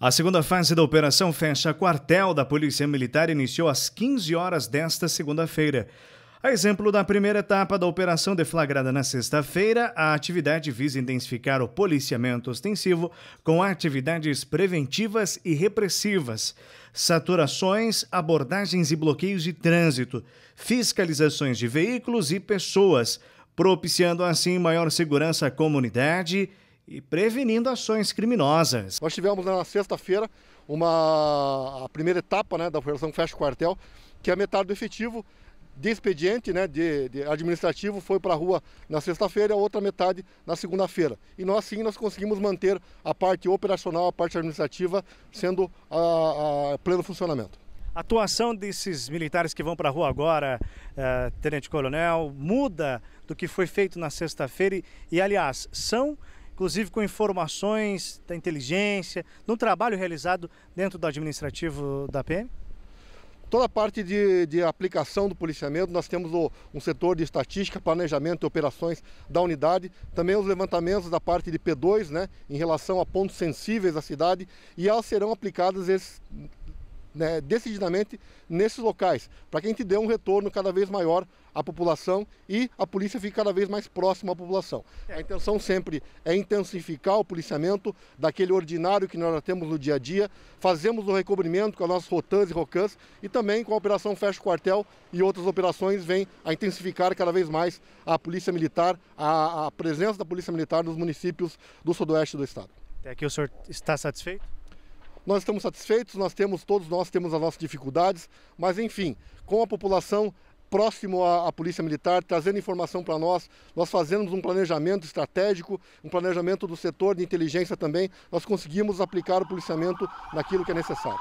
A segunda fase da operação fecha quartel da Polícia Militar iniciou às 15 horas desta segunda-feira. A exemplo da primeira etapa da operação deflagrada na sexta-feira, a atividade visa intensificar o policiamento ostensivo com atividades preventivas e repressivas, saturações, abordagens e bloqueios de trânsito, fiscalizações de veículos e pessoas, propiciando assim maior segurança à comunidade e prevenindo ações criminosas. Nós tivemos né, na sexta-feira uma a primeira etapa né, da operação Fecha Quartel, que é metade do efetivo de expediente, né, de, de administrativo, foi para a rua na sexta-feira, a outra metade na segunda-feira. E nós sim, nós conseguimos manter a parte operacional, a parte administrativa, sendo a, a pleno funcionamento. A atuação desses militares que vão para a rua agora, eh, Tenente Coronel, muda do que foi feito na sexta-feira e, e, aliás, são inclusive com informações da inteligência, no trabalho realizado dentro do administrativo da PM? Toda a parte de, de, aplicação do policiamento, nós temos o, um setor de estatística, planejamento e operações da unidade, também os levantamentos da parte de P2, né, em relação a pontos sensíveis da cidade, e elas serão aplicadas esses, né, decididamente nesses locais, para que a gente dê um retorno cada vez maior à população e a polícia fique cada vez mais próxima à população. É. A intenção sempre é intensificar o policiamento daquele ordinário que nós temos no dia a dia, fazemos o recobrimento com as nossas rotans e rocans e também com a operação Fecha o Quartel e outras operações vem a intensificar cada vez mais a polícia militar, a, a presença da polícia militar nos municípios do sudoeste do estado. Até aqui o senhor está satisfeito? Nós estamos satisfeitos, nós temos, todos nós temos as nossas dificuldades, mas enfim, com a população próximo à, à, Polícia Militar, trazendo informação para nós. Nós fazemos um planejamento estratégico, um planejamento do setor de inteligência também. Nós conseguimos aplicar o policiamento naquilo que é necessário.